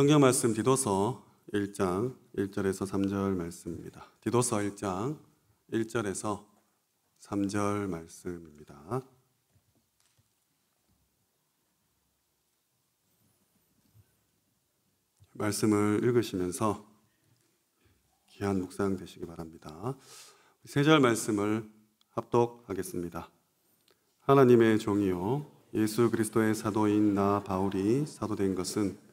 성경 말씀 디도서 1장 1절에서 3절 말씀입니다. 디도서 1장 1절에서 3절 말씀입니다. 말씀을 읽으시면서 귀한 묵상 되시기 바랍니다. 세절 말씀을 합독하겠습니다. 하나님의 종이요 예수 그리스도의 사도인 나 바울이 사도된 것은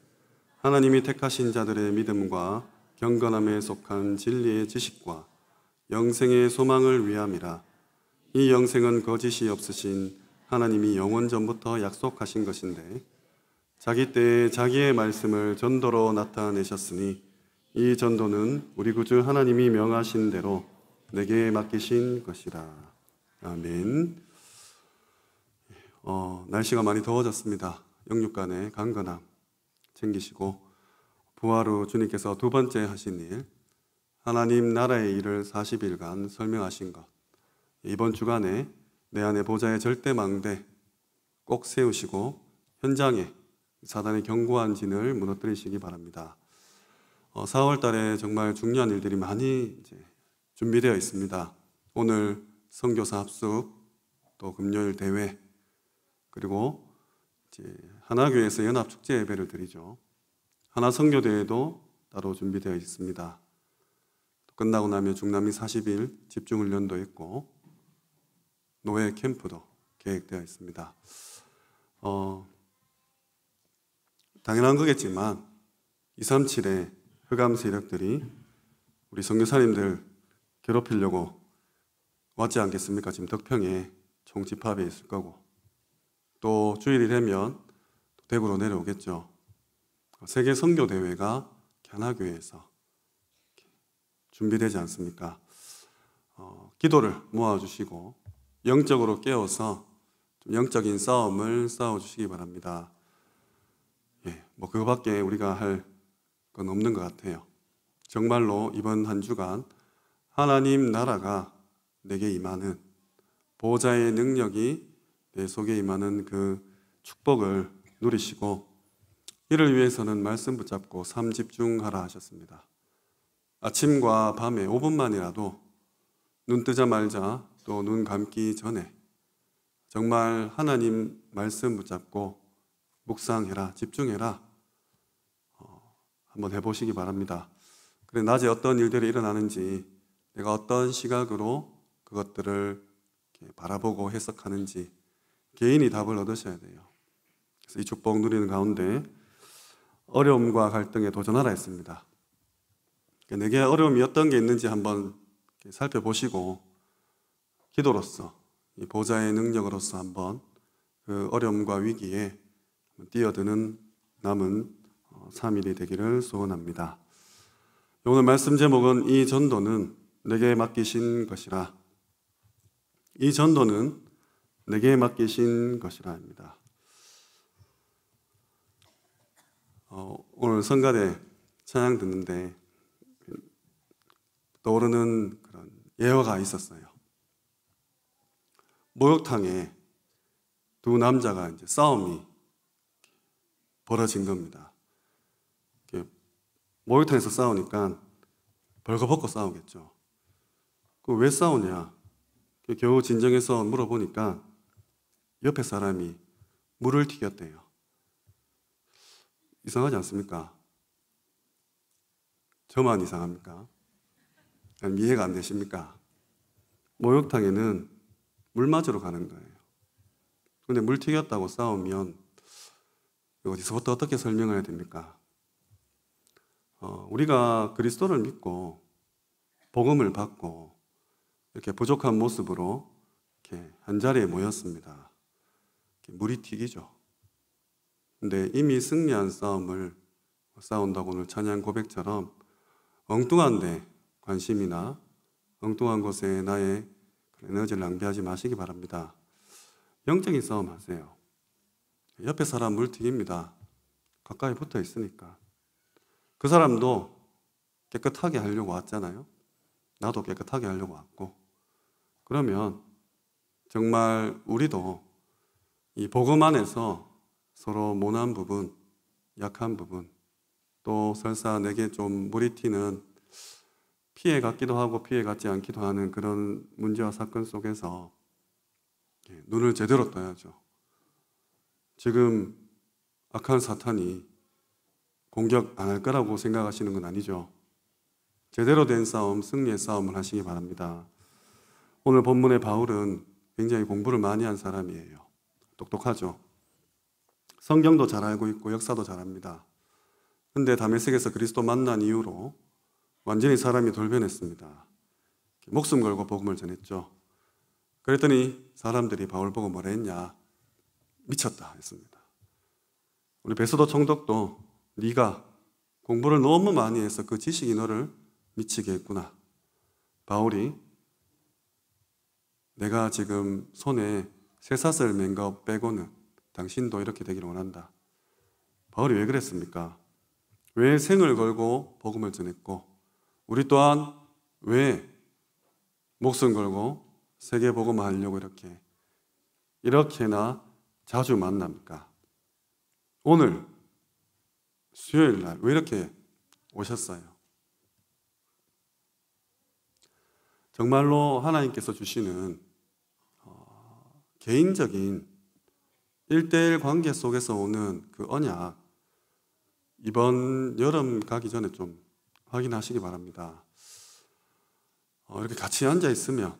하나님이 택하신 자들의 믿음과 경건함에 속한 진리의 지식과 영생의 소망을 위함이라. 이 영생은 거짓이 없으신 하나님이 영원 전부터 약속하신 것인데 자기 때에 자기의 말씀을 전도로 나타내셨으니 이 전도는 우리 구주 하나님이 명하신 대로 내게 맡기신 것이라. 아멘. 어, 날씨가 많이 더워졌습니다. 영육간의 강건함. 챙기시고 부활 후 주님께서 두 번째 하신 일, 하나님 나라의 일을 40일간 설명하신 것, 이번 주간에 내 안에 보좌의 절대 망대 꼭 세우시고 현장에 사단의 견고한 진을 무너뜨리시기 바랍니다. 4월 어, 달에 정말 중요한 일들이 많이 이제 준비되어 있습니다. 오늘 성교사 합숙, 또 금요일 대회, 그리고 이제 하나교회에서 연합축제 예배를 드리죠. 하나성교대회도 따로 준비되어 있습니다. 끝나고 나면 중남미 40일 집중훈련도 있고 노예 캠프도 계획되어 있습니다. 어, 당연한 거겠지만 237의 흑암 세력들이 우리 성교사님들 괴롭히려고 왔지 않겠습니까? 지금 덕평에 총집합에 있을 거고 또 주일이 되면 대구로 내려오겠죠. 세계 선교 대회가 견학교회에서 준비되지 않습니까? 어, 기도를 모아주시고 영적으로 깨워서 영적인 싸움을 싸워주시기 바랍니다. 예, 뭐 그거밖에 우리가 할 건 없는 것 같아요. 정말로 이번 한 주간 하나님 나라가 내게 임하는 보호자의 능력이 내 속에 임하는 그 축복을 누리시고 이를 위해서는 말씀 붙잡고 삶 집중하라 하셨습니다. 아침과 밤에 5분만이라도 눈 뜨자 말자 또 눈 감기 전에 정말 하나님 말씀 붙잡고 묵상해라 집중해라 어, 한번 해보시기 바랍니다. 그래 낮에 어떤 일들이 일어나는지 내가 어떤 시각으로 그것들을 바라보고 해석하는지 개인이 답을 얻으셔야 돼요. 그래서 이 축복 누리는 가운데 어려움과 갈등에 도전하라 했습니다. 내게 어려움이 어떤 게 있는지 한번 살펴보시고 기도로서 이 보좌의 능력으로서 한번 그 어려움과 위기에 뛰어드는 남은 3일이 어, 되기를 소원합니다. 오늘 말씀 제목은 이 전도는 내게 맡기신 것이라. 이 전도는 내게 맡기신 것이라입니다. 어, 오늘 성가대 찬양 듣는데 떠오르는 그런 예화가 있었어요. 목욕탕에 두 남자가 이제 싸움이 벌어진 겁니다. 목욕탕에서 싸우니까 벌거벗고 싸우겠죠. 그 왜 싸우냐? 겨우 진정해서 물어보니까 옆에 사람이 물을 튀겼대요. 이상하지 않습니까? 저만 이상합니까? 이해가 안 되십니까? 목욕탕에는 물 맞으러 가는 거예요. 근데 물 튀겼다고 싸우면 어디서부터 어떻게 설명해야 됩니까? 어, 우리가 그리스도를 믿고 복음을 받고 이렇게 부족한 모습으로 이렇게 한 자리에 모였습니다. 이렇게 물이 튀기죠. 근데 이미 승리한 싸움을 싸운다고 오늘 찬양 고백처럼 엉뚱한데 관심이나 엉뚱한 곳에 나의 에너지를 낭비하지 마시기 바랍니다. 영적인 싸움 하세요. 옆에 사람 물튀깁니다. 가까이 붙어 있으니까. 그 사람도 깨끗하게 하려고 왔잖아요. 나도 깨끗하게 하려고 왔고. 그러면 정말 우리도 이 복음 안에서 서로 모난 부분, 약한 부분, 또 설사 내게 좀 물이 튀는 피해 같기도 하고 피해 같지 않기도 하는 그런 문제와 사건 속에서 예, 눈을 제대로 떠야죠. 지금 악한 사탄이 공격 안 할 거라고 생각하시는 건 아니죠. 제대로 된 싸움, 승리의 싸움을 하시기 바랍니다. 오늘 본문의 바울은 굉장히 공부를 많이 한 사람이에요. 똑똑하죠. 성경도 잘 알고 있고 역사도 잘 압니다. 근데 다메섹에서 그리스도 만난 이후로 완전히 사람이 돌변했습니다. 목숨 걸고 복음을 전했죠. 그랬더니 사람들이 바울 보고 뭐라 했냐? 미쳤다 했습니다. 우리 베스도 총독도 네가 공부를 너무 많이 해서 그 지식이 너를 미치게 했구나. 바울이 내가 지금 손에 쇠사슬 맨거 빼고는 당신도 이렇게 되기를 원한다. 바울이 왜 그랬습니까? 왜 생을 걸고 복음을 전했고 우리 또한 왜 목숨 걸고 세계 복음을 하려고 이렇게 이렇게나 자주 만납니까? 오늘 수요일 날 왜 이렇게 오셨어요? 정말로 하나님께서 주시는 어, 개인적인 일대일 관계 속에서 오는 그 언약, 이번 여름 가기 전에 좀 확인하시기 바랍니다. 어, 이렇게 같이 앉아 있으면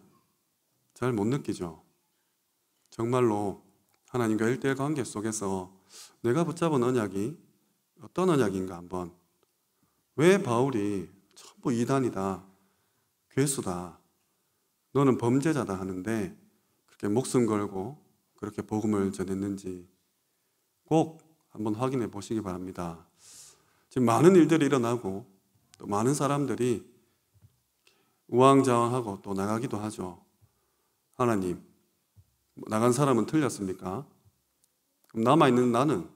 잘 못 느끼죠. 정말로 하나님과 1대1 관계 속에서 내가 붙잡은 언약이 어떤 언약인가 한번 왜 바울이 전부 이단이다, 괴수다, 너는 범죄자다 하는데 그렇게 목숨 걸고 그렇게 복음을 전했는지 꼭 한번 확인해 보시기 바랍니다. 지금 많은 일들이 일어나고 또 많은 사람들이 우왕좌왕하고 또 나가기도 하죠. 하나님, 나간 사람은 틀렸습니까? 그럼 남아있는 나는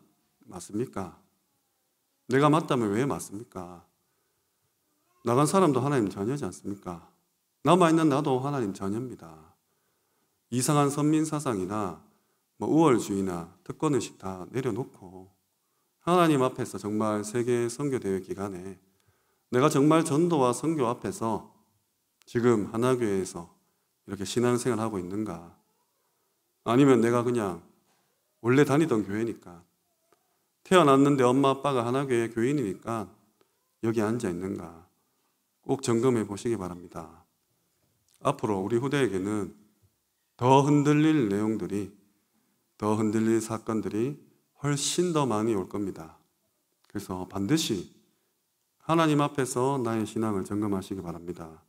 맞습니까? 내가 맞다면 왜 맞습니까? 나간 사람도 하나님 자녀지 않습니까? 남아있는 나도 하나님 자녀입니다. 이상한 선민 사상이나 뭐 우월주의나 특권의식 다 내려놓고 하나님 앞에서 정말 세계 선교 대회 기간에 내가 정말 전도와 선교 앞에서 지금 하나교회에서 이렇게 신앙생활 하고 있는가? 아니면 내가 그냥 원래 다니던 교회니까 태어났는데 엄마 아빠가 하나교회 교인이니까 여기 앉아 있는가? 꼭 점검해 보시기 바랍니다. 앞으로 우리 후대에게는 더 흔들릴 내용들이 더 흔들릴 사건들이 훨씬 더 많이 올 겁니다. 그래서 반드시 하나님 앞에서 나의 신앙을 점검하시기 바랍니다.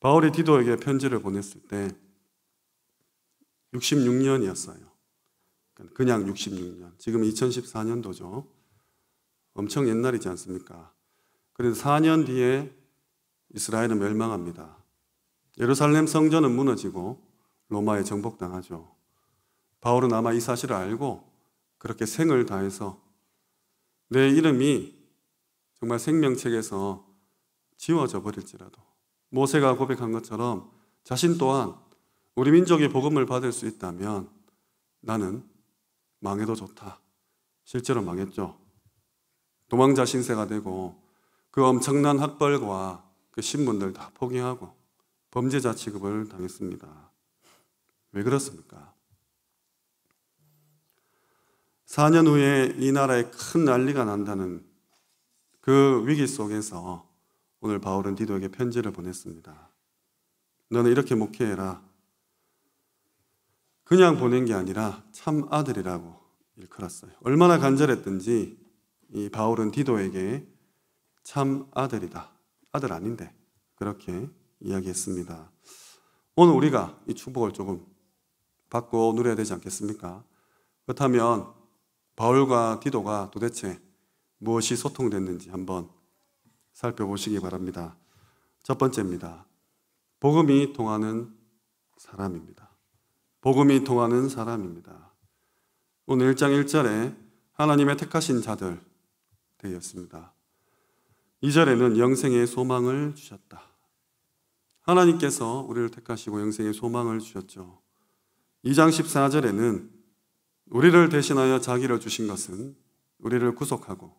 바울이 디도에게 편지를 보냈을 때 66년이었어요. 그러니까 그냥 66년. 지금 2014년도죠. 엄청 옛날이지 않습니까? 그래서 4년 뒤에 이스라엘은 멸망합니다. 예루살렘 성전은 무너지고 로마에 정복당하죠. 바울은 아마 이 사실을 알고 그렇게 생을 다해서 내 이름이 정말 생명책에서 지워져 버릴지라도 모세가 고백한 것처럼 자신 또한 우리 민족의 복음을 받을 수 있다면 나는 망해도 좋다. 실제로 망했죠. 도망자 신세가 되고 그 엄청난 학벌과 그 신분들 다 포기하고 범죄자 취급을 당했습니다. 왜 그렇습니까? 4년 후에 이 나라에 큰 난리가 난다는 그 위기 속에서 오늘 바울은 디도에게 편지를 보냈습니다. 너는 이렇게 목회해라. 그냥 보낸 게 아니라 참 아들이라고 일컬었어요. 얼마나 간절했든지 이 바울은 디도에게 참 아들이다. 아들 아닌데. 그렇게 이야기했습니다. 오늘 우리가 이 축복을 조금 받고 누려야 되지 않겠습니까? 그렇다면 바울과 디도가 도대체 무엇이 소통됐는지 한번 살펴보시기 바랍니다. 첫 번째입니다. 복음이 통하는 사람입니다. 복음이 통하는 사람입니다. 오늘 1장 1절에 하나님의 택하신 자들 되었습니다. 2절에는 영생의 소망을 주셨다. 하나님께서 우리를 택하시고 영생의 소망을 주셨죠. 2장 14절에는 우리를 대신하여 자기를 주신 것은 우리를 구속하고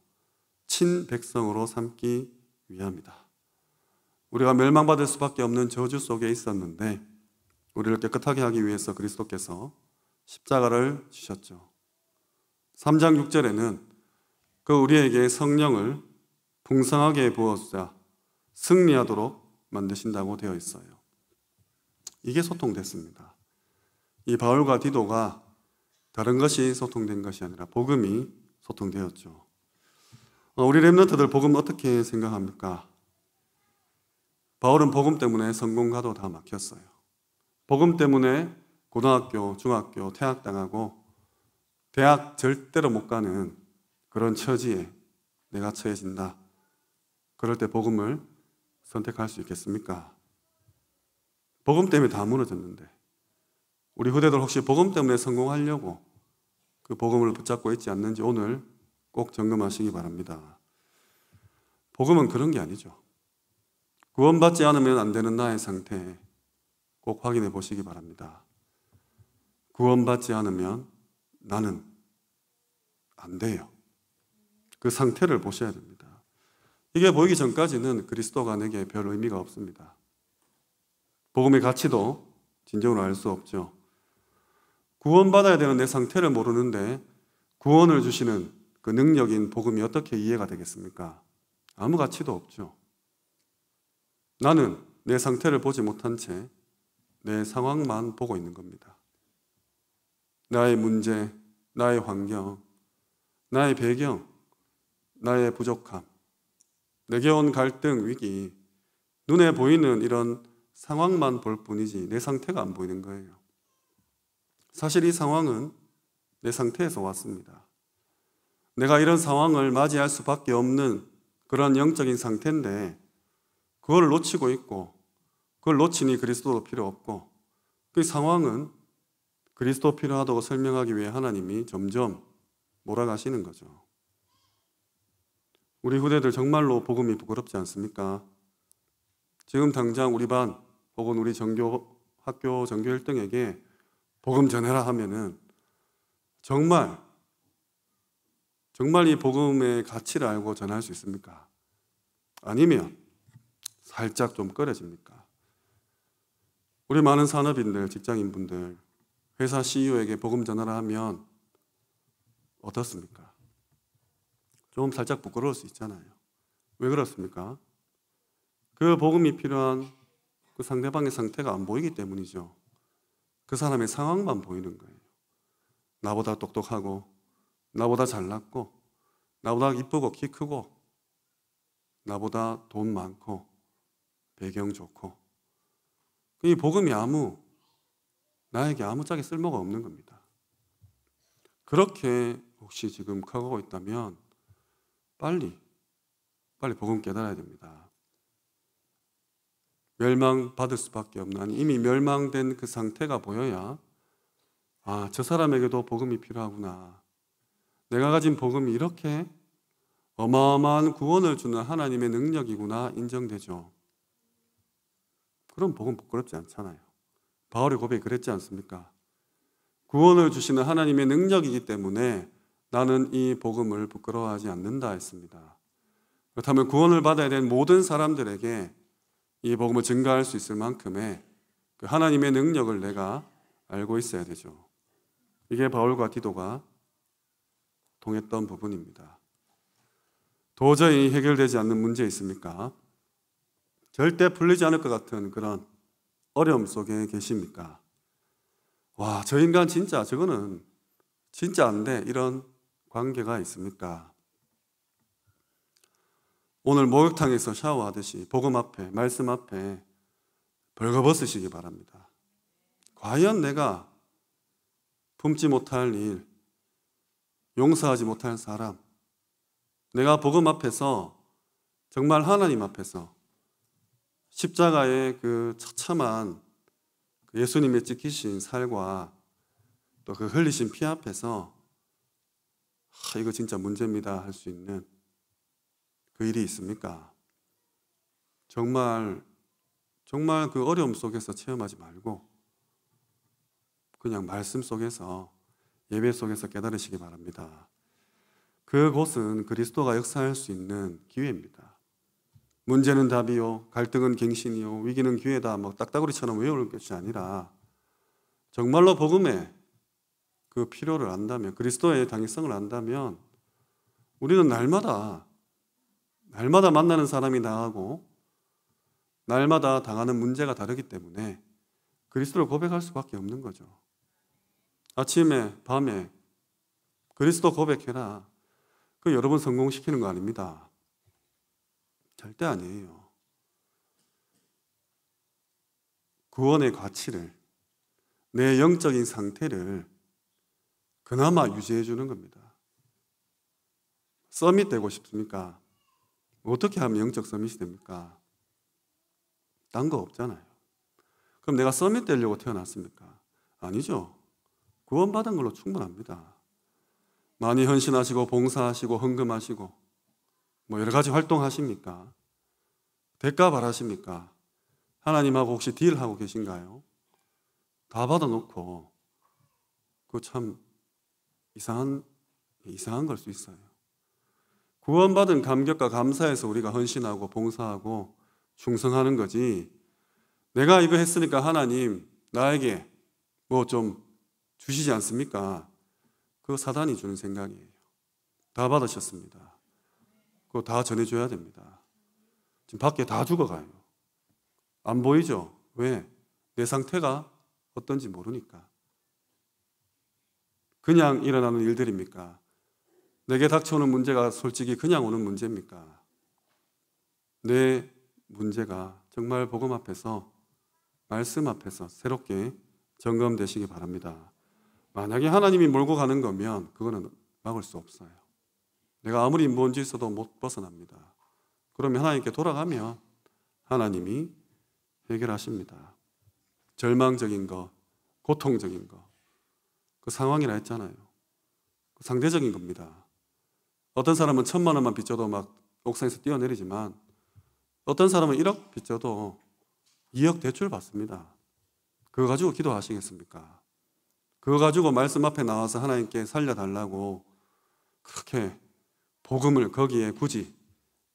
친백성으로 삼기 위함이다. 우리가 멸망받을 수밖에 없는 저주 속에 있었는데 우리를 깨끗하게 하기 위해서 그리스도께서 십자가를 주셨죠. 3장 6절에는 그 우리에게 성령을 풍성하게 부어주자 승리하도록 만드신다고 되어 있어요. 이게 소통됐습니다. 이 바울과 디도가 다른 것이 소통된 것이 아니라 복음이 소통되었죠. 어, 우리 랩런트들 복음 어떻게 생각합니까? 바울은 복음 때문에 성공가도 다 막혔어요. 복음 때문에 고등학교, 중학교 퇴학당하고 대학 절대로 못 가는 그런 처지에 내가 처해진다. 그럴 때 복음을 선택할 수 있겠습니까? 복음 때문에 다 무너졌는데 우리 후대들 혹시 복음 때문에 성공하려고 그 복음을 붙잡고 있지 않는지 오늘 꼭 점검하시기 바랍니다. 복음은 그런 게 아니죠. 구원받지 않으면 안 되는 나의 상태 꼭 확인해 보시기 바랍니다. 구원받지 않으면 나는 안 돼요. 그 상태를 보셔야 됩니다. 이게 보이기 전까지는 그리스도가 내게 별 의미가 없습니다. 복음의 가치도 진정으로 알 수 없죠. 구원받아야 되는 내 상태를 모르는데 구원을 주시는 그 능력인 복음이 어떻게 이해가 되겠습니까? 아무 가치도 없죠. 나는 내 상태를 보지 못한 채 내 상황만 보고 있는 겁니다. 나의 문제, 나의 환경, 나의 배경, 나의 부족함, 내게 온 갈등, 위기, 눈에 보이는 이런 상황만 볼 뿐이지 내 상태가 안 보이는 거예요. 사실 이 상황은 내 상태에서 왔습니다. 내가 이런 상황을 맞이할 수밖에 없는 그런 영적인 상태인데 그걸 놓치고 있고 그걸 놓치니 그리스도도 필요 없고 그 상황은 그리스도 필요하다고 설명하기 위해 하나님이 점점 몰아가시는 거죠. 우리 후대들 정말로 복음이 부끄럽지 않습니까? 지금 당장 우리 반 혹은 우리 정교 학교 정교 1등에게 복음 전해라 하면은 정말 정말 이 복음의 가치를 알고 전할 수 있습니까? 아니면 살짝 좀 꺼려집니까? 우리 많은 산업인들, 직장인분들, 회사 CEO에게 복음 전하라 하면 어떻습니까? 좀 살짝 부끄러울 수 있잖아요. 왜 그렇습니까? 그 복음이 필요한 그 상대방의 상태가 안 보이기 때문이죠. 그 사람의 상황만 보이는 거예요. 나보다 똑똑하고, 나보다 잘났고, 나보다 이쁘고 키 크고, 나보다 돈 많고, 배경 좋고. 이 복음이 아무, 나에게 아무짝에 쓸모가 없는 겁니다. 그렇게 혹시 지금 가고 있다면 빨리, 빨리 복음 깨달아야 됩니다. 멸망받을 수밖에 없는 이미 멸망된 그 상태가 보여야 아, 저 사람에게도 복음이 필요하구나. 내가 가진 복음이 이렇게 어마어마한 구원을 주는 하나님의 능력이구나 인정되죠. 그럼 복음 부끄럽지 않잖아요. 바울의 고백이 그랬지 않습니까? 구원을 주시는 하나님의 능력이기 때문에 나는 이 복음을 부끄러워하지 않는다 했습니다. 그렇다면 구원을 받아야 된 모든 사람들에게 이 복음을 증가할 수 있을 만큼의 그 하나님의 능력을 내가 알고 있어야 되죠. 이게 바울과 디도가 동했던 부분입니다. 도저히 해결되지 않는 문제 있습니까? 절대 풀리지 않을 것 같은 그런 어려움 속에 계십니까? 와, 저 인간 진짜 저거는 진짜 안 돼. 이런 관계가 있습니까? 오늘 목욕탕에서 샤워하듯이 복음 앞에 말씀 앞에 벌거벗으시기 바랍니다. 과연 내가 품지 못할 일, 용서하지 못할 사람, 내가 복음 앞에서 정말 하나님 앞에서 십자가의 그 처참한 그 예수님의 찍히신 살과 또 그 흘리신 피 앞에서 아, 이거 진짜 문제입니다 할 수 있는 그 일이 있습니까? 정말 정말 그 어려움 속에서 체험하지 말고 그냥 말씀 속에서 예배 속에서 깨달으시기 바랍니다. 그곳은 그리스도가 역사할 수 있는 기회입니다. 문제는 답이요, 갈등은 갱신이요, 위기는 기회다. 막 뭐 딱따구리처럼 외울 것이 아니라 정말로 복음의 그 필요를 안다면 그리스도의 당위성을 안다면 우리는 날마다 날마다 만나는 사람이 나하고 날마다 당하는 문제가 다르기 때문에 그리스도를 고백할 수밖에 없는 거죠. 아침에, 밤에 그리스도 고백해라. 그 여러분 성공시키는 거 아닙니다. 절대 아니에요. 구원의 가치를, 내 영적인 상태를 그나마 유지해 주는 겁니다. 썸이 되고 싶습니까? 어떻게 하면 영적 서밋이 됩니까? 딴 거 없잖아요. 그럼 내가 서밋 되려고 태어났습니까? 아니죠. 구원받은 걸로 충분합니다. 많이 헌신하시고 봉사하시고 헌금하시고 뭐 여러 가지 활동하십니까? 대가 바라십니까? 하나님하고 혹시 딜하고 계신가요? 다 받아놓고 그 참 이상한 이상한 걸 수 있어요. 구원받은 감격과 감사에서 우리가 헌신하고 봉사하고 충성하는 거지. 내가 이거 했으니까 하나님 나에게 뭐 좀 주시지 않습니까? 그거 사단이 주는 생각이에요. 다 받으셨습니다. 그거 다 전해줘야 됩니다. 지금 밖에 다 죽어가요. 안 보이죠? 왜? 내 상태가 어떤지 모르니까. 그냥 일어나는 일들입니까? 내게 닥쳐오는 문제가 솔직히 그냥 오는 문제입니까? 내 문제가 정말 복음 앞에서 말씀 앞에서 새롭게 점검되시기 바랍니다. 만약에 하나님이 몰고 가는 거면 그거는 막을 수 없어요. 내가 아무리 인지 있어도 못 벗어납니다. 그러면 하나님께 돌아가면 하나님이 해결하십니다. 절망적인 거, 고통적인 거, 그 상황이라 했잖아요. 그 상대적인 겁니다. 어떤 사람은 천만 원만 빚져도 막 옥상에서 뛰어내리지만 어떤 사람은 1억 빚져도 2억 대출 받습니다. 그거 가지고 기도하시겠습니까? 그거 가지고 말씀 앞에 나와서 하나님께 살려달라고 그렇게 복음을 거기에 굳이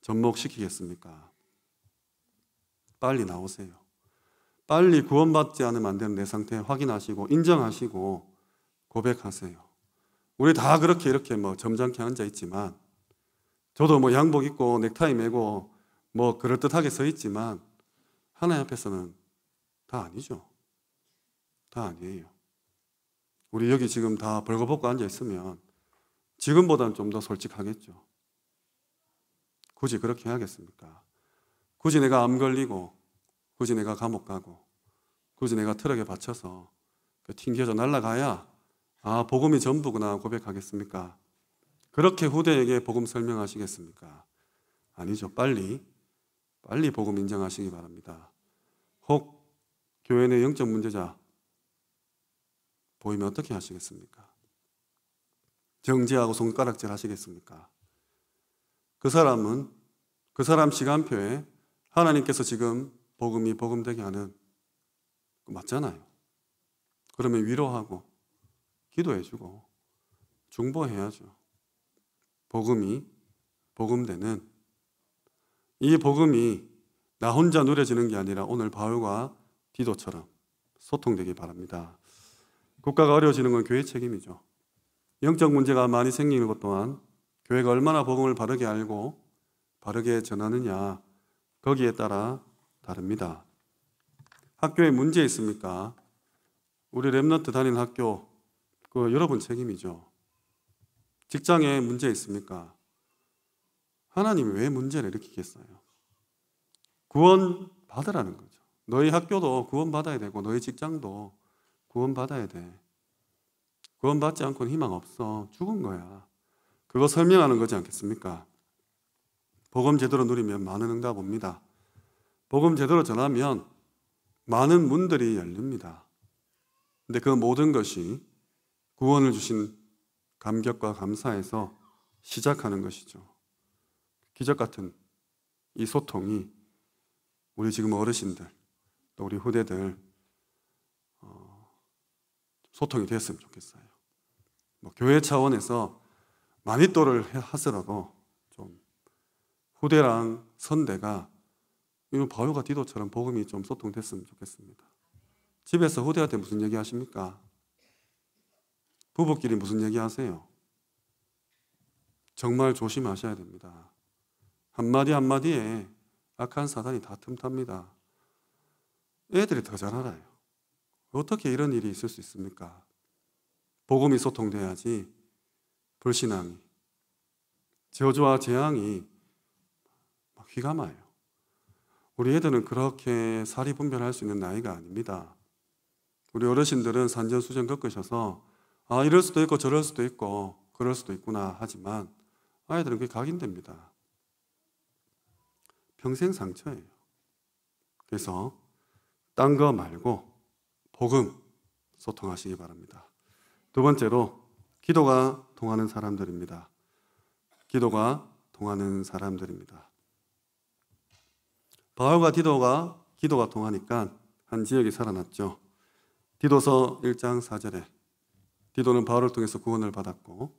접목시키겠습니까? 빨리 나오세요. 빨리 구원받지 않으면 안 되는 내 상태 확인하시고 인정하시고 고백하세요. 우리 다 그렇게 이렇게 뭐 점잖게 앉아 있지만 저도 뭐 양복 입고 넥타이 메고 뭐 그럴듯하게 서 있지만 하나님 앞에서는 다 아니죠. 다 아니에요. 우리 여기 지금 다 벌거벗고 앉아 있으면 지금보다는 좀 더 솔직하겠죠. 굳이 그렇게 해야겠습니까? 굳이 내가 암 걸리고, 굳이 내가 감옥 가고, 굳이 내가 트럭에 받쳐서 그 튕겨져 날아가야 아, 복음이 전부구나 고백하겠습니까? 그렇게 후대에게 복음 설명하시겠습니까? 아니죠. 빨리, 빨리 복음 인정하시기 바랍니다. 혹 교회 내 영적 문제자 보이면 어떻게 하시겠습니까? 정죄하고 손가락질 하시겠습니까? 그 사람은 그 사람 시간표에 하나님께서 지금 복음이 복음되게 하는 맞잖아요. 그러면 위로하고 기도해주고 중보해야죠. 복음이 복음되는 이 복음이 나 혼자 누려지는 게 아니라 오늘 바울과 디도처럼 소통되기 바랍니다. 국가가 어려워지는 건 교회 책임이죠. 영적 문제가 많이 생기는 것 또한 교회가 얼마나 복음을 바르게 알고 바르게 전하느냐 거기에 따라 다릅니다. 학교에 문제 있습니까? 우리 랩너트 다니는 학교 그 여러분 책임이죠. 직장에 문제 있습니까? 하나님이 왜 문제를 일으키겠어요? 구원 받으라는 거죠. 너희 학교도 구원 받아야 되고 너희 직장도 구원 받아야 돼. 구원 받지 않고는 희망 없어. 죽은 거야. 그거 설명하는 거지 않겠습니까? 복음 제대로 누리면 많은 응답 옵니다. 복음 제대로 전하면 많은 문들이 열립니다. 근데 그 모든 것이 구원을 주신 감격과 감사에서 시작하는 것이죠. 기적 같은 이 소통이 우리 지금 어르신들 또 우리 후대들 어, 소통이 됐으면 좋겠어요. 뭐 교회 차원에서 마니또를 하더라도 좀 후대랑 선대가 이런 바울과 디도처럼 복음이 좀 소통됐으면 좋겠습니다. 집에서 후대한테 무슨 얘기 하십니까? 부부끼리 무슨 얘기 하세요? 정말 조심하셔야 됩니다. 한마디 한마디에 악한 사단이 다 틈탑니다. 애들이 더 잘 알아요. 어떻게 이런 일이 있을 수 있습니까? 복음이 소통돼야지 불신앙이 저주와 재앙이 막 휘가 마요. 우리 애들은 그렇게 사리 분별할 수 있는 나이가 아닙니다. 우리 어르신들은 산전수전 겪으셔서 아, 이럴 수도 있고 저럴 수도 있고 그럴 수도 있구나 하지만 아이들은 그게 각인됩니다. 평생 상처예요. 그래서 딴 거 말고 복음 소통하시기 바랍니다. 두 번째로 기도가 통하는 사람들입니다. 기도가 통하는 사람들입니다. 바울과 디도가 기도가 통하니까 한 지역이 살아났죠. 디도서 1장 4절에 디도는 바울을 통해서 구원을 받았고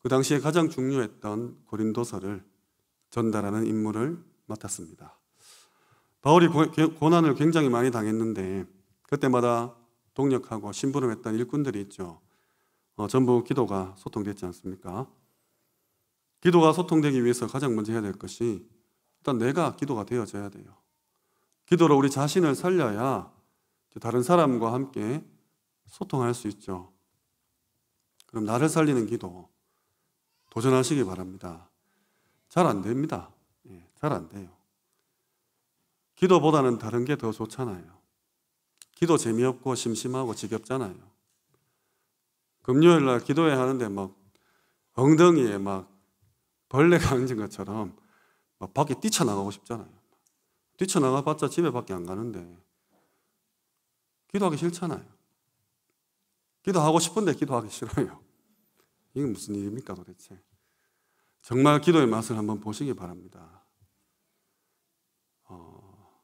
그 당시에 가장 중요했던 고린도서를 전달하는 임무를 맡았습니다. 바울이 고난을 굉장히 많이 당했는데 그때마다 동력하고 심부름했던 일꾼들이 있죠. 어, 전부 기도가 소통됐지 않습니까? 기도가 소통되기 위해서 가장 먼저 해야 될 것이 일단 내가 기도가 되어져야 돼요. 기도로 우리 자신을 살려야 다른 사람과 함께 소통할 수 있죠. 그럼 나를 살리는 기도 도전하시기 바랍니다. 잘 안 됩니다. 예, 잘 안 돼요. 기도보다는 다른 게 더 좋잖아요. 기도 재미없고 심심하고 지겹잖아요. 금요일 날기도해 하는데 막 엉덩이에 막 벌레가 앉은 것처럼 막 밖에 뛰쳐나가고 싶잖아요. 뛰쳐나가봤자 집에밖에 안 가는데 기도하기 싫잖아요. 기도하고 싶은데 기도하기 싫어요. 이게 무슨 일입니까 도대체? 정말 기도의 맛을 한번 보시기 바랍니다. 어,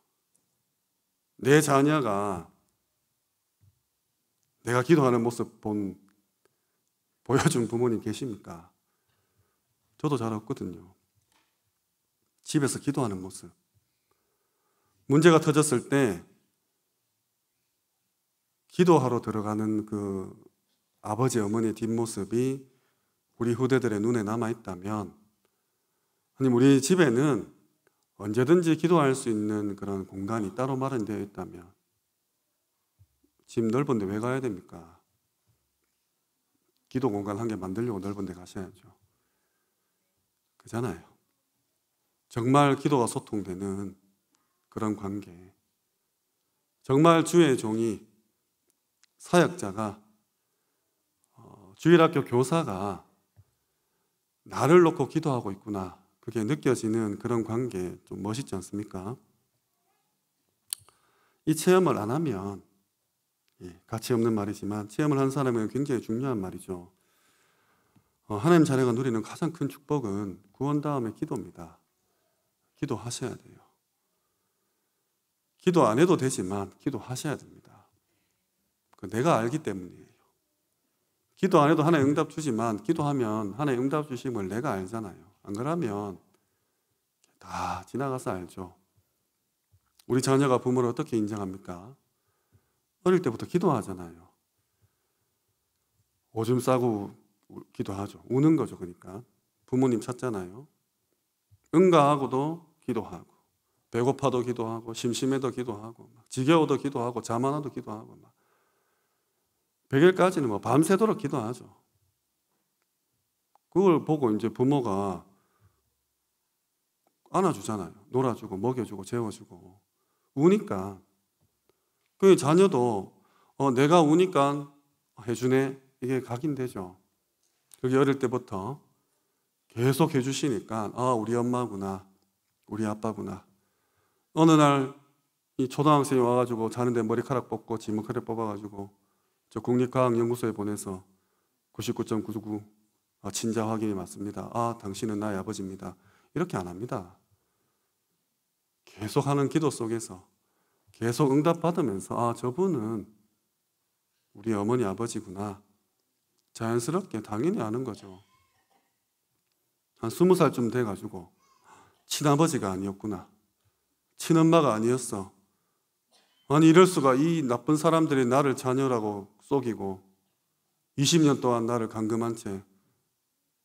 내 자녀가 내가 기도하는 모습 본 보여준 부모님 계십니까? 저도 잘 없거든요. 집에서 기도하는 모습. 문제가 터졌을 때 기도하러 들어가는 그 아버지 어머니의 뒷모습이 우리 후대들의 눈에 남아 있다면 아니 우리 집에는 언제든지 기도할 수 있는 그런 공간이 따로 마련되어 있다면 집 넓은데 왜 가야 됩니까? 기도 공간 한 개 만들려고 넓은데 가셔야죠. 그잖아요. 정말 기도가 소통되는 그런 관계. 정말 주의 종이 사역자가 어, 주일학교 교사가 나를 놓고 기도하고 있구나 그게 느껴지는 그런 관계 좀 멋있지 않습니까? 이 체험을 안 하면 예, 가치 없는 말이지만 체험을 한 사람은 굉장히 중요한 말이죠. 어, 하나님 자녀가 누리는 가장 큰 축복은 구원 다음에 기도입니다. 기도하셔야 돼요. 기도 안 해도 되지만 기도하셔야 됩니다. 그 내가 알기 때문이에요. 기도 안 해도 하나의 응답 주지만 기도하면 하나의 응답 주심을 내가 알잖아요. 안 그러면 다 지나가서 알죠. 우리 자녀가 부모를 어떻게 인정합니까? 어릴 때부터 기도하잖아요. 오줌 싸고 기도하죠. 우는 거죠, 그러니까. 부모님 찾잖아요. 응가하고도 기도하고, 배고파도 기도하고, 심심해도 기도하고, 지겨워도 기도하고, 자만하도 기도하고, 막 100일까지는 뭐 밤새도록 기도하죠. 그걸 보고 이제 부모가 안아주잖아요. 놀아주고, 먹여주고, 재워주고. 우니까. 그 자녀도 어, 내가 우니까 해주네. 이게 각인되죠. 그게 어릴 때부터 계속 해주시니까, 아, 우리 엄마구나. 우리 아빠구나. 어느 날 이 초등학생이 와가지고 자는데 머리카락 뽑고 지문카락 뽑아가지고 저 국립과학연구소에 보내서 99.99 아, 친자 확인이 맞습니다. 아, 당신은 나의 아버지입니다. 이렇게 안 합니다. 계속 하는 기도 속에서 계속 응답받으면서 아, 저분은 우리 어머니 아버지구나. 자연스럽게 당연히 아는 거죠. 한 스무 살쯤 돼가지고 친아버지가 아니었구나. 친엄마가 아니었어. 아니 이럴 수가 이 나쁜 사람들이 나를 자녀라고 속이고 20년 동안 나를 감금한 채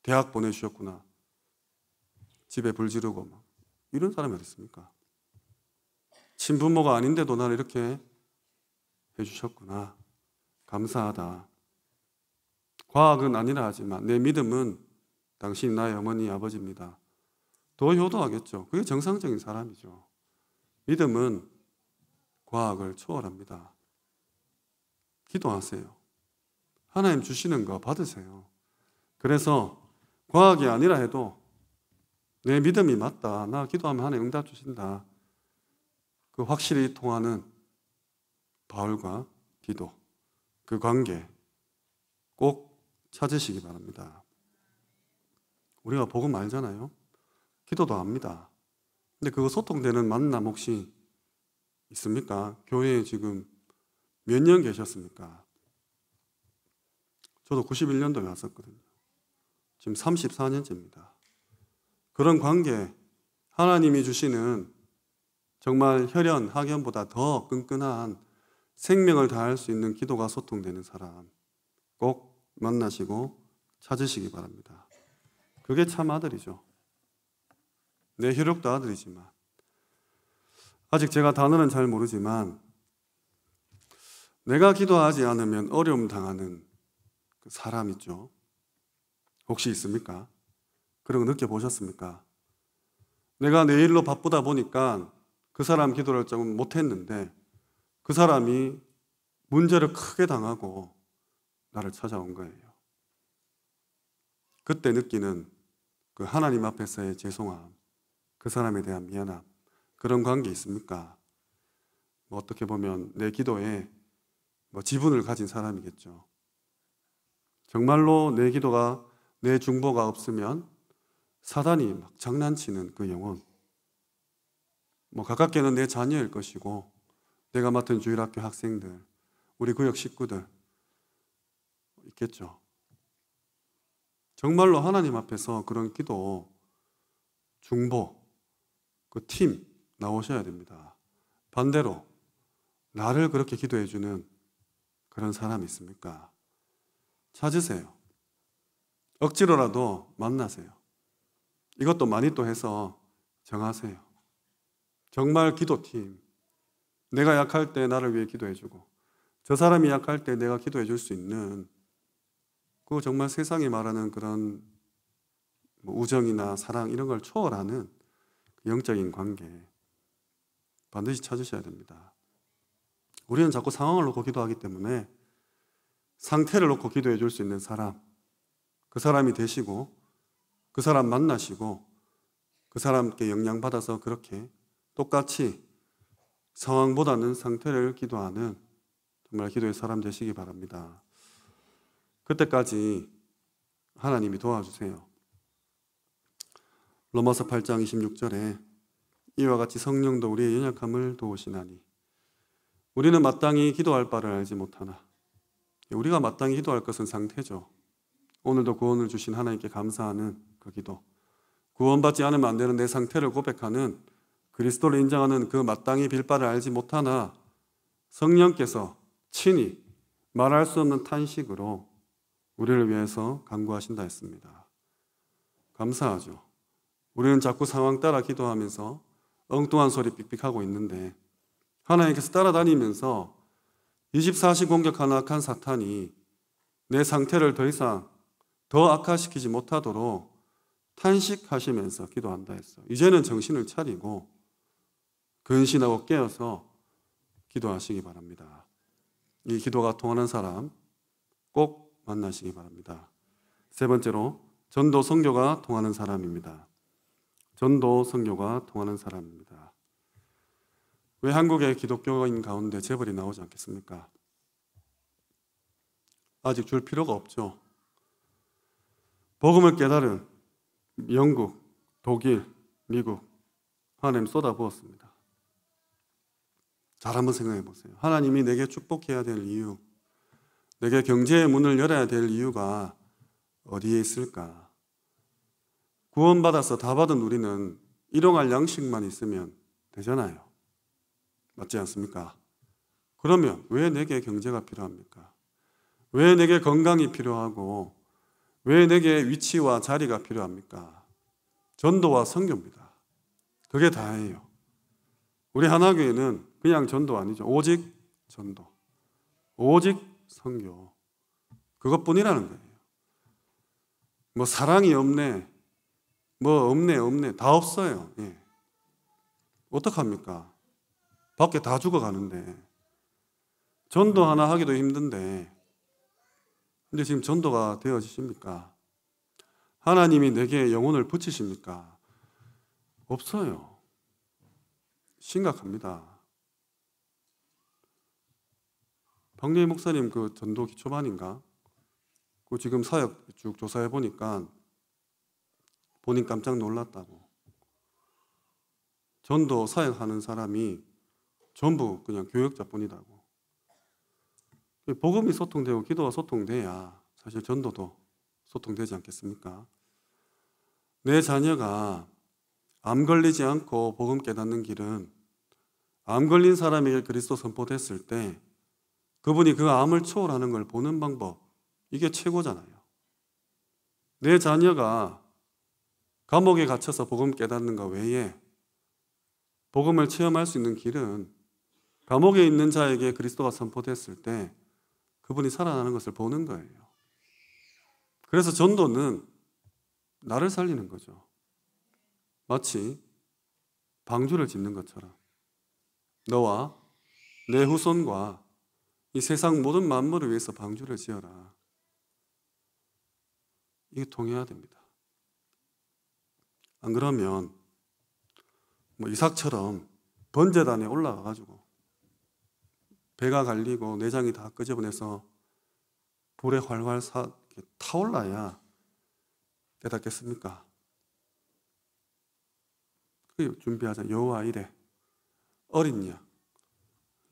대학 보내주셨구나. 집에 불 지르고 막. 뭐 이런 사람이 어딨습니까 친부모가 아닌데도 나를 이렇게 해주셨구나. 감사하다. 과학은 아니라 하지만 내 믿음은 당신 나의 어머니, 아버지입니다. 더 효도하겠죠. 그게 정상적인 사람이죠. 믿음은 과학을 초월합니다. 기도하세요. 하나님 주시는 거 받으세요. 그래서 과학이 아니라 해도 내 믿음이 맞다. 나 기도하면 하나님 응답 주신다. 그 확실히 통하는 바울과 기도, 그 관계 꼭 찾으시기 바랍니다. 우리가 복음 알잖아요. 기도도 압니다. 근데 그거 소통되는 만남 혹시 있습니까? 교회에 지금 몇년 계셨습니까? 저도 91년도에 왔었거든요. 지금 34년째입니다. 그런 관계, 하나님이 주시는 정말 혈연, 학연보다 더 끈끈한 생명을 다할 수 있는 기도가 소통되는 사람 꼭 만나시고 찾으시기 바랍니다. 그게 참 아들이죠. 내 혈육도 아들이지만 아직 제가 단어는 잘 모르지만 내가 기도하지 않으면 어려움 당하는 그 사람 있죠. 혹시 있습니까? 그런 거 느껴보셨습니까? 내가 내 일로 바쁘다 보니까 그 사람 기도를 조 못했는데 그 사람이 문제를 크게 당하고 나를 찾아온 거예요. 그때 느끼는 그 하나님 앞에서의 죄송함, 그 사람에 대한 미안함, 그런 관계 있습니까? 뭐 어떻게 보면 내 기도에 뭐 지분을 가진 사람이겠죠. 정말로 내 기도가 내 중보가 없으면 사단이 막 장난치는 그 영혼. 뭐 가깝게는 내 자녀일 것이고 내가 맡은 주일학교 학생들, 우리 구역 식구들 있겠죠. 정말로 하나님 앞에서 그런 기도, 중보, 그 팀 나오셔야 됩니다. 반대로 나를 그렇게 기도해주는 그런 사람 있습니까? 찾으세요. 억지로라도 만나세요. 이것도 많이 또 해서 정하세요. 정말 기도팀. 내가 약할 때 나를 위해 기도해주고, 저 사람이 약할 때 내가 기도해줄 수 있는, 그 정말 세상이 말하는 그런 뭐 우정이나 사랑 이런 걸 초월하는 그 영적인 관계 반드시 찾으셔야 됩니다. 우리는 자꾸 상황을 놓고 기도하기 때문에 상태를 놓고 기도해 줄 수 있는 사람, 그 사람이 되시고, 그 사람 만나시고, 그 사람께 영향받아서 그렇게 똑같이 상황보다는 상태를 기도하는 정말 기도의 사람 되시기 바랍니다. 그때까지 하나님이 도와주세요. 로마서 8장 26절에 이와 같이 성령도 우리의 연약함을 도우시나니 우리는 마땅히 기도할 바를 알지 못하나 우리가 마땅히 기도할 것은 상태죠. 오늘도 구원을 주신 하나님께 감사하는 그 기도. 구원받지 않으면 안 되는 내 상태를 고백하는 그리스도를 인정하는 그 마땅히 빌바를 알지 못하나 성령께서 친히 말할 수 없는 탄식으로 우리를 위해서 간구하신다 했습니다. 감사하죠. 우리는 자꾸 상황 따라 기도하면서 엉뚱한 소리 삑삑하고 있는데 하나님께서 따라다니면서 24시 공격한 악한 사탄이 내 상태를 더 이상 더 악화시키지 못하도록 탄식하시면서 기도한다 했어. 이제는 정신을 차리고 근신하고 깨어서 기도하시기 바랍니다. 이 기도가 통하는 사람 꼭 만나시기 바랍니다. 세 번째로 전도 성교가 통하는 사람입니다. 전도 성교가 통하는 사람입니다. 왜 한국의 기독교인 가운데 재벌이 나오지 않겠습니까? 아직 줄 필요가 없죠. 복음을 깨달은 영국, 독일, 미국 하나님 쏟아부었습니다. 잘 한번 생각해 보세요. 하나님이 내게 축복해야 될 이유, 내게 경제의 문을 열어야 될 이유가 어디에 있을까? 구원받아서 다 받은 우리는 일용할 양식만 있으면 되잖아요. 맞지 않습니까? 그러면 왜 내게 경제가 필요합니까? 왜 내게 건강이 필요하고 왜 내게 위치와 자리가 필요합니까? 전도와 선교입니다. 그게 다예요. 우리 하나교회는 그냥 전도 아니죠. 오직 전도. 오직 선교. 그것뿐이라는 거예요. 뭐 사랑이 없네. 뭐 없네 없네 다 없어요. 예. 어떡합니까? 밖에 다 죽어가는데 전도 하나 하기도 힘든데 근데 지금 전도가 되어지십니까? 하나님이 내게 영혼을 붙이십니까? 없어요. 심각합니다. 박례 목사님 그 전도 기초반인가? 그 지금 사역 쭉 조사해 보니까 본인 깜짝 놀랐다고. 전도 사역하는 사람이 전부 그냥 교역자뿐이라고. 복음이 소통되고 기도가 소통돼야 사실 전도도 소통되지 않겠습니까? 내 자녀가 암 걸리지 않고 복음 깨닫는 길은 암 걸린 사람에게 그리스도 선포됐을 때 그분이 그 암을 초월하는 걸 보는 방법 이게 최고잖아요. 내 자녀가 감옥에 갇혀서 복음 깨닫는 것 외에 복음을 체험할 수 있는 길은 감옥에 있는 자에게 그리스도가 선포됐을 때 그분이 살아나는 것을 보는 거예요. 그래서 전도는 나를 살리는 거죠. 마치 방주를 짓는 것처럼 너와 내 후손과 이 세상 모든 만물을 위해서 방주를 지어라. 이게 통해야 됩니다. 안 그러면 뭐 이삭처럼 번제단에 올라가 가지고 배가 갈리고 내장이 다 끄집어내서 불에 활활 사, 타올라야 깨닫겠습니까? 준비하자. 여호와 이래. 어린 양.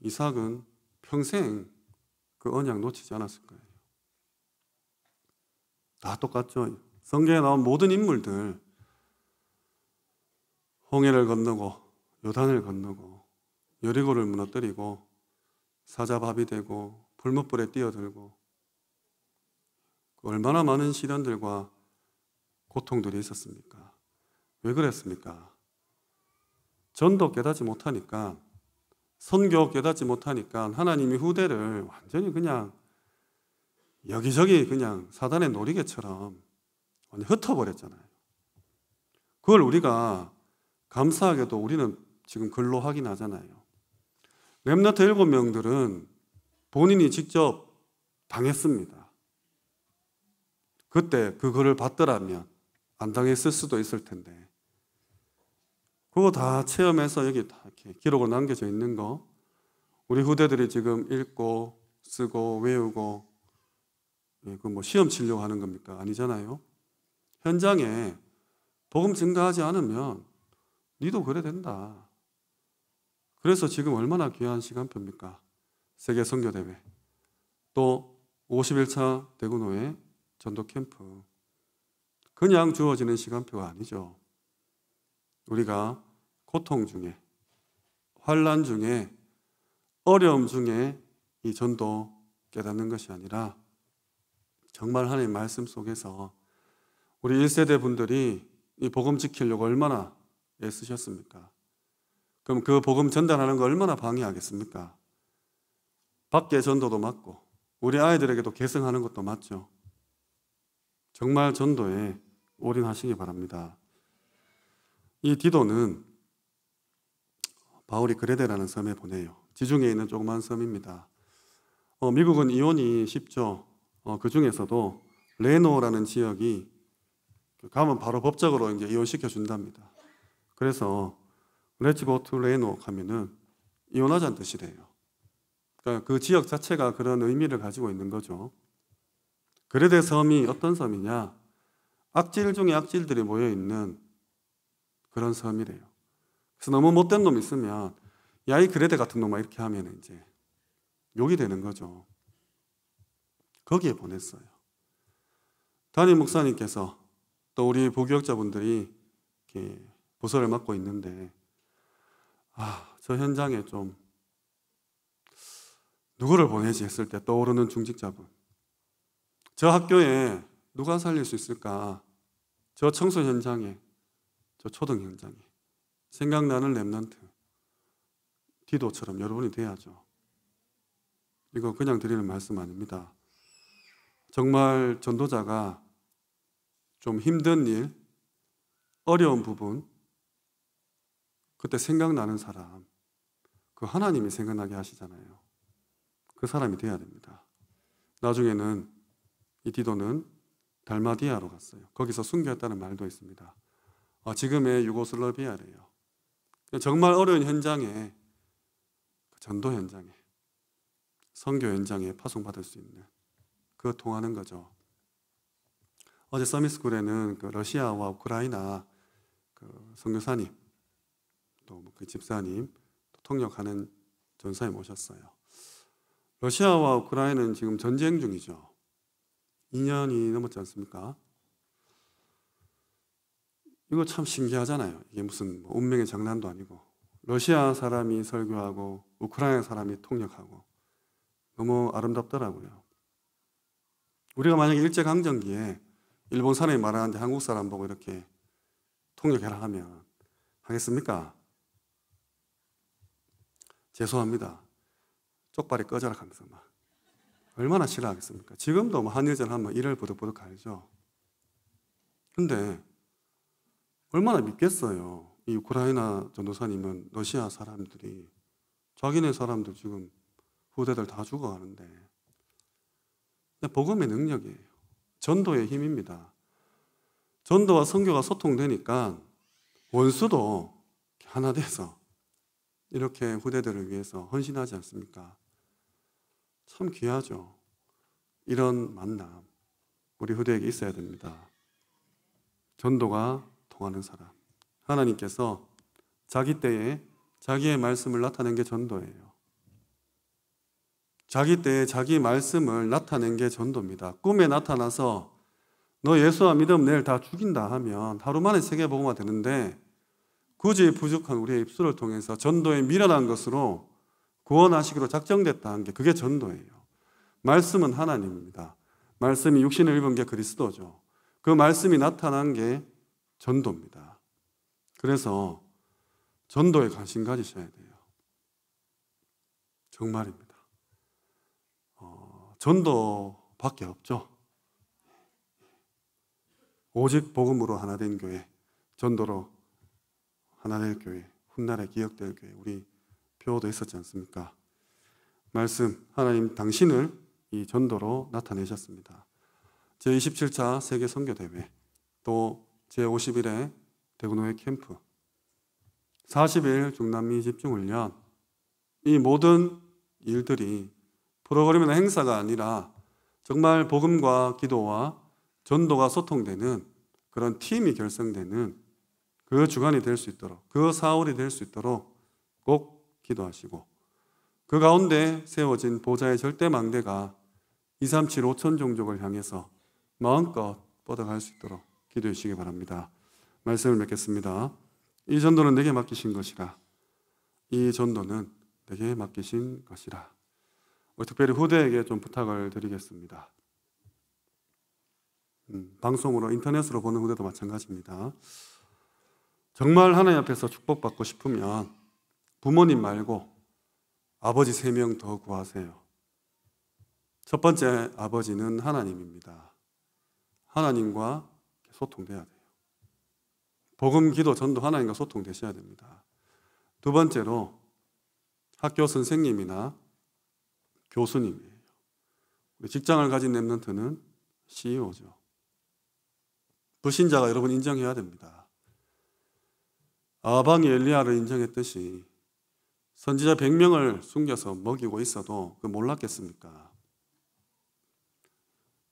이삭은 평생 그 언약 놓치지 않았을 거예요. 다 똑같죠. 성경에 나온 모든 인물들 홍해를 건너고 요단을 건너고 여리고를 무너뜨리고 사자밥이 되고 불못불에 뛰어들고 그 얼마나 많은 시련들과 고통들이 있었습니까? 왜 그랬습니까? 전도 깨닫지 못하니까 선교 깨닫지 못하니까 하나님이 후대를 완전히 그냥 여기저기 그냥 사단의 놀이개처럼 흩어버렸잖아요. 그걸 우리가 감사하게도 우리는 지금 글로 확인하잖아요. 웹나트 일곱 명들은 본인이 직접 당했습니다. 그때 그거를 받더라면 안 당했을 수도 있을 텐데. 그거 다 체험해서 여기 다 이렇게 기록을 남겨져 있는 거 우리 후대들이 지금 읽고 쓰고 외우고 예, 그뭐 시험 치려고 하는 겁니까? 아니잖아요. 현장에 복음 증가하지 않으면 니도 그래 된다. 그래서 지금 얼마나 귀한 시간표입니까? 세계 선교대회 또 51차 대구노의 전도 캠프 그냥 주어지는 시간표가 아니죠. 우리가 고통 중에 환란 중에 어려움 중에 이 전도 깨닫는 것이 아니라 정말 하나님 말씀 속에서 우리 1세대 분들이 이 복음 지키려고 얼마나 애쓰셨습니까? 그럼 그 복음 전달하는 거 얼마나 방해하겠습니까? 밖에 전도도 맞고 우리 아이들에게도 계승하는 것도 맞죠. 정말 전도에 올인하시기 바랍니다. 이 디도는 바울이 그레데라는 섬에 보내요. 지중해에 있는 조그만 섬입니다. 어, 미국은 이온이 쉽죠. 어, 그 중에서도 레노라는 지역이 그 가면 바로 법적으로 이제 이혼시켜 준답니다. 그래서 Let's go to r o n o 하면은 이혼하자는 뜻이래요. 그러니까 그 지역 자체가 그런 의미를 가지고 있는 거죠. 그레데 섬이 어떤 섬이냐? 악질 중에 악질들이 모여 있는 그런 섬이래요. 그래서 너무 못된 놈 있으면 야이 그레데 같은 놈아 이렇게 하면 이제 욕이 되는 거죠. 거기에 보냈어요. 담임 목사님께서 또 우리 보교역자분들이 보서를 맡고 있는데 아, 저 현장에 좀 누구를 보내지 했을 때 떠오르는 중직자분. 저 학교에 누가 살릴 수 있을까? 저 청소 현장에, 저 초등 현장에. 생각나는 랩런트. 디도처럼 여러분이 돼야죠. 이거 그냥 드리는 말씀 아닙니다. 정말 전도자가 좀 힘든 일, 어려운 부분, 그때 생각나는 사람, 그 하나님이 생각나게 하시잖아요. 그 사람이 돼야 됩니다. 나중에는 이 디도는 달마디아로 갔어요. 거기서 숨겼다는 말도 있습니다. 아, 지금의 유고슬라비아래요. 정말 어려운 현장에 그 전도 현장에 선교 현장에 파송받을 수 있는 그 통하는 거죠. 어제 서미스쿨에는 그 러시아와 우크라이나 그 선교사님 또그 뭐 집사님, 또 통역하는 전사님 오셨어요. 러시아와 우크라이나는 지금 전쟁 중이죠. 2년이 넘었지 않습니까? 이거 참 신기하잖아요. 이게 무슨 뭐 운명의 장난도 아니고 러시아 사람이 설교하고 우크라이나 사람이 통역하고 너무 아름답더라고요. 우리가 만약에 일제 강점기에 일본 사람이 말하는데 한국 사람 보고 이렇게 통역해라 하면 하겠습니까? 죄송합니다. 쪽발이 꺼져라 하면서 막. 얼마나 싫어하겠습니까? 지금도 뭐 한일전 하면 이를 보득보득 갈죠. 근데 얼마나 믿겠어요. 이 우크라이나 전도사님은 러시아 사람들이 자기네 사람들 지금 후대들 다 죽어가는데 복음의 능력이에요. 전도의 힘입니다. 전도와 선교가 소통되니까 원수도 하나 돼서 이렇게 후대들을 위해서 헌신하지 않습니까? 참 귀하죠. 이런 만남 우리 후대에게 있어야 됩니다. 전도가 통하는 사람. 하나님께서 자기 때에 자기의 말씀을 나타낸 게 전도예요. 자기 때에 자기 말씀을 나타낸 게 전도입니다. 꿈에 나타나서 너 예수와 믿음 내일 다 죽인다 하면 하루 만에 세계복음화 되는데 굳이 부족한 우리의 입술을 통해서 전도에 미련한 것으로 구원하시기로 작정됐다는 게 그게 전도예요. 말씀은 하나님입니다. 말씀이 육신을 입은 게 그리스도죠. 그 말씀이 나타난 게 전도입니다. 그래서 전도에 관심 가지셔야 돼요. 정말입니다. 어, 전도밖에 없죠. 오직 복음으로 하나 된 교회, 전도로 하나님의 교회, 훗날에 기억될 교회, 우리 표도 있었지 않습니까? 말씀, 하나님 당신을 이 전도로 나타내셨습니다. 제27차 세계 선교대회, 또 제51회 대구노회 캠프, 40일 중남미 집중훈련, 이 모든 일들이 프로그램이나 행사가 아니라 정말 복음과 기도와 전도가 소통되는 그런 팀이 결성되는 그 주간이 될 수 있도록, 그 사울이 될 수 있도록 꼭 기도하시고, 그 가운데 세워진 보좌의 절대 망대가 2, 3, 7, 5천 종족을 향해서 마음껏 뻗어갈 수 있도록 기도해 주시기 바랍니다. 말씀을 맺겠습니다. 이 전도는 내게 맡기신 것이라. 이 전도는 내게 맡기신 것이라. 특별히 후대에게 좀 부탁을 드리겠습니다. 음, 방송으로 인터넷으로 보는 후대도 마찬가지입니다. 정말 하나님 앞에서 축복받고 싶으면 부모님 말고 아버지 세 명 더 구하세요. 첫 번째 아버지는 하나님입니다. 하나님과 소통돼야 돼요. 복음 기도 전도 하나님과 소통되셔야 됩니다. 두 번째로 학교 선생님이나 교수님이에요. 우리 직장을 가진 랩런트는 CEO죠. 불신자가 여러분 인정해야 됩니다. 아방이 엘리야를 인정했듯이 선지자 100명을 숨겨서 먹이고 있어도 그 몰랐겠습니까?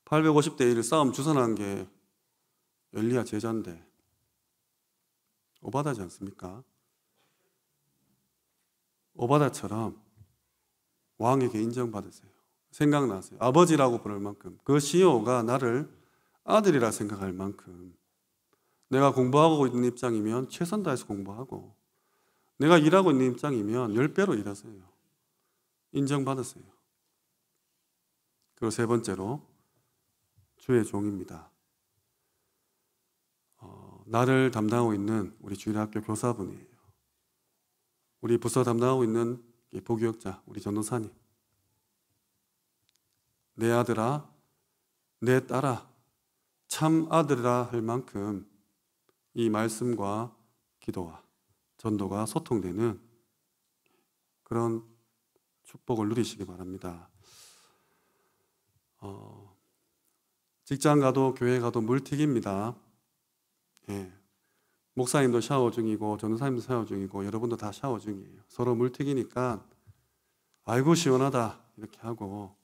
850대 1 싸움 주선한 게 엘리야 제자인데 오바다지 않습니까? 오바다처럼 왕에게 인정받으세요. 생각나세요. 아버지라고 부를 만큼 그 시호가 e 나를 아들이라 생각할 만큼 내가 공부하고 있는 입장이면 최선 다해서 공부하고 내가 일하고 있는 입장이면 10배로 일하세요. 인정받으세요. 그리고 세 번째로 주의 종입니다. 어, 나를 담당하고 있는 우리 주일학교 교사분이에요. 우리 부서 담당하고 있는 보교역자 우리 전도사님. 내 아들아, 내 딸아, 참 아들이라 할 만큼 이 말씀과 기도와 전도가 소통되는 그런 축복을 누리시기 바랍니다. 어, 직장 가도 교회 가도 물튀기니다 예, 목사님도 샤워 중이고 전사님도 샤워 중이고 여러분도 다 샤워 중이에요. 서로 물튀기니까 아이고 시원하다 이렇게 하고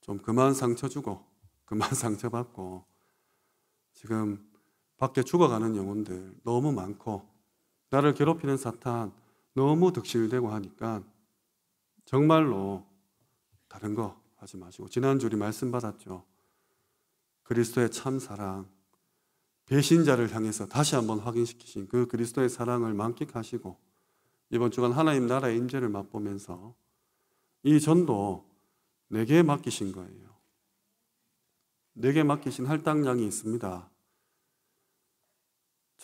좀 그만 상처 주고 그만 상처 받고 지금 밖에 죽어가는 영혼들 너무 많고 나를 괴롭히는 사탄 너무 득실되고 하니까 정말로 다른 거 하지 마시고 지난주 우리 말씀 받았죠. 그리스도의 참 사랑 배신자를 향해서 다시 한번 확인시키신 그 그리스도의 사랑을 만끽하시고 이번 주간 하나님 나라의 임재를 맛보면서 이 전도 내게 맡기신 거예요. 내게 맡기신 할당량이 있습니다.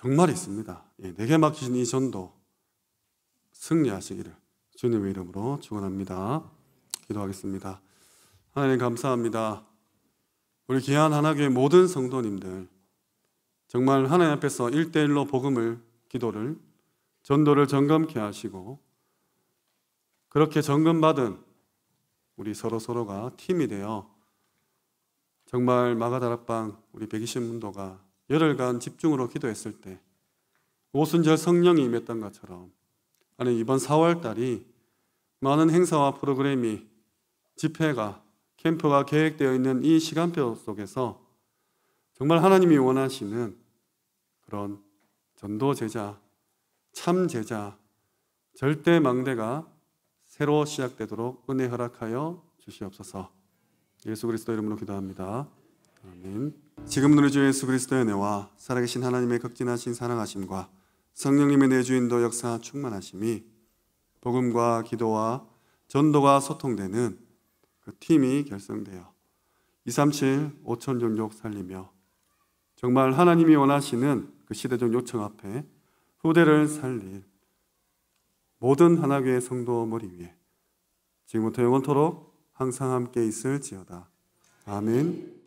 정말 있습니다. 예, 내게 맡기신 이 전도 승리하시기를 주님의 이름으로 축원합니다. 기도하겠습니다. 하나님 감사합니다. 우리 귀한 하나교의 모든 성도님들 정말 하나님 앞에서 1대1로 복음을 기도를 전도를 점검케 하시고 그렇게 점검받은 우리 서로서로가 팀이 되어 정말 마가다락방 우리 120문도가 열흘간 집중으로 기도했을 때 오순절 성령이 임했던 것처럼 아니 이번 4월 달이 많은 행사와 프로그램이 집회가 캠프가 계획되어 있는 이 시간표 속에서 정말 하나님이 원하시는 그런 전도 제자, 참 제자, 절대 망대가 새로 시작되도록 은혜 허락하여 주시옵소서. 예수 그리스도 이름으로 기도합니다. 아멘. 지금 우리 주 예수 그리스도의 은혜와 살아계신 하나님의 극진하신 사랑하심과 성령님의 내주인도 역사 충만하심이 복음과 기도와 전도가 소통되는 그 팀이 결성되어 237 5천 종족 살리며 정말 하나님이 원하시는 그 시대적 요청 앞에 후대를 살릴 모든 하나교의 성도 머리 위에 지금부터 영원토록 항상 함께 있을지어다. 아멘.